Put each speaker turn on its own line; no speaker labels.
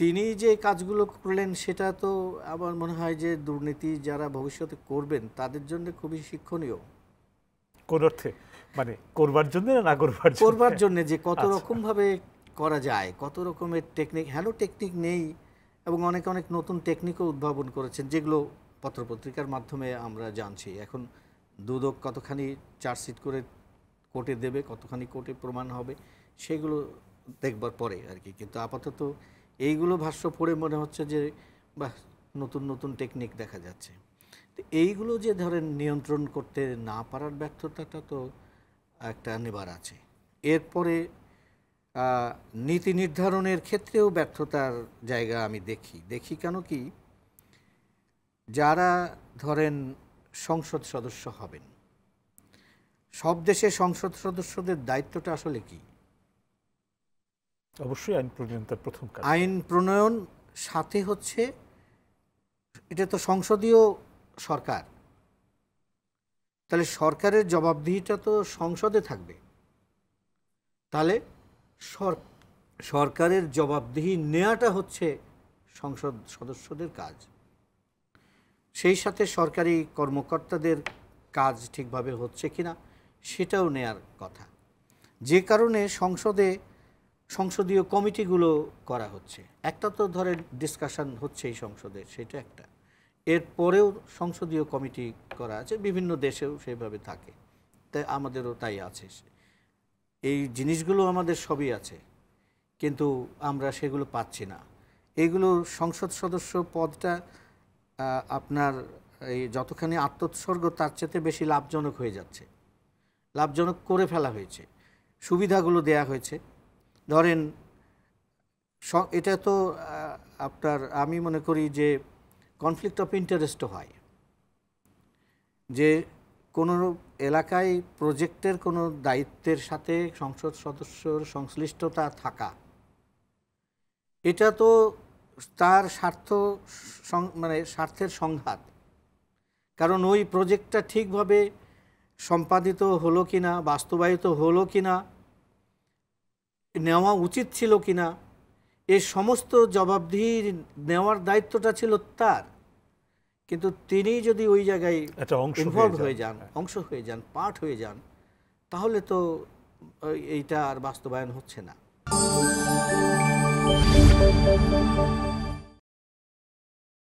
তিনি যে কাজগুলো করলেন সেটা তো আমার মনে হয় যে দুর্নীতি যারা ভবিষ্যতে করবেন তাদের জন্য খুবই শিক্ষণীয় কোন অর্থে মানে করবার জন্য না করবার করবার জন্য যে কত আচ্ছা। রকমভাবে করা যায় কত রকমের টেকনিক হ্যালো টেকনিক নেই এবং অনেক অনেক নতুন টেকনিকও উদ্ভাবন করেছেন যেগুলো পত্রপত্রিকার মাধ্যমে আমরা জানছি এখন দুদক কতখানি চার্জশিট করে কোর্টে দেবে কতখানি কোর্টে প্রমাণ হবে সেগুলো দেখবার পরে আর কি কিন্তু আপাতত এইগুলো ভাষ্য পড়ে মনে হচ্ছে যে বা নতুন নতুন টেকনিক দেখা যাচ্ছে তো এইগুলো যে ধরেন নিয়ন্ত্রণ করতে না পারার ব্যর্থতাটা তো একটা নেবার আছে এরপরে নীতি নির্ধারণের ক্ষেত্রেও ব্যর্থতার জায়গা আমি দেখি দেখি কেন কি যারা ধরেন সংসদ সদস্য হবেন সব দেশে সংসদ সদস্যদের দায়িত্বটা আসলে কী অবশ্যই আইন প্রণয়ন তার প্রথম কাজ আইন প্রণয়ন সাথে হচ্ছে এটা তো সংসদীয় সরকার তাহলে সরকারের জবাবদিহিটা তো সংসদে থাকবে তাহলে সরকারের জবাবদিহি নেওয়াটা হচ্ছে সংসদ সদস্যদের কাজ সেই সাথে সরকারি কর্মকর্তাদের কাজ ঠিকভাবে হচ্ছে কিনা সেটাও নেয়ার কথা যে কারণে সংসদে সংসদীয় কমিটিগুলো করা হচ্ছে একটা তো ধরে ডিসকাশন হচ্ছে এই সংসদে সেটা একটা এরপরেও সংসদীয় কমিটি করা আছে বিভিন্ন দেশেও সেভাবে থাকে তাই আমাদেরও তাই আছে এই জিনিসগুলো আমাদের সবই আছে কিন্তু আমরা সেগুলো পাচ্ছি না এগুলো সংসদ সদস্য পদটা আপনার এই যতখানি আত্মোৎসর্গ তার চেয়ে বেশি লাভজনক হয়ে যাচ্ছে লাভজনক করে ফেলা হয়েছে সুবিধাগুলো দেয়া হয়েছে ধরেন এটা তো আপনার আমি মনে করি যে কনফ্লিক্ট অফ ইন্টারেস্টও হয় যে কোনো এলাকায় প্রজেক্টের কোনো দায়িত্বের সাথে সংসদ সদস্যর সংশ্লিষ্টতা থাকা এটা তো তার স্বার্থ মানে স্বার্থের সংঘাত কারণ ওই প্রজেক্টটা ঠিকভাবে সম্পাদিত হলো কি না বাস্তবায়িত হলো কি না নেওয়া উচিত ছিল কি না এ সমস্ত জবাবদিহি নেওয়ার দায়িত্বটা ছিল তার কিন্তু তিনি যদি ওই জায়গায় ইনভলভ হয়ে যান অংশ হয়ে যান পাঠ হয়ে যান তাহলে তো এইটা আর বাস্তবায়ন হচ্ছে না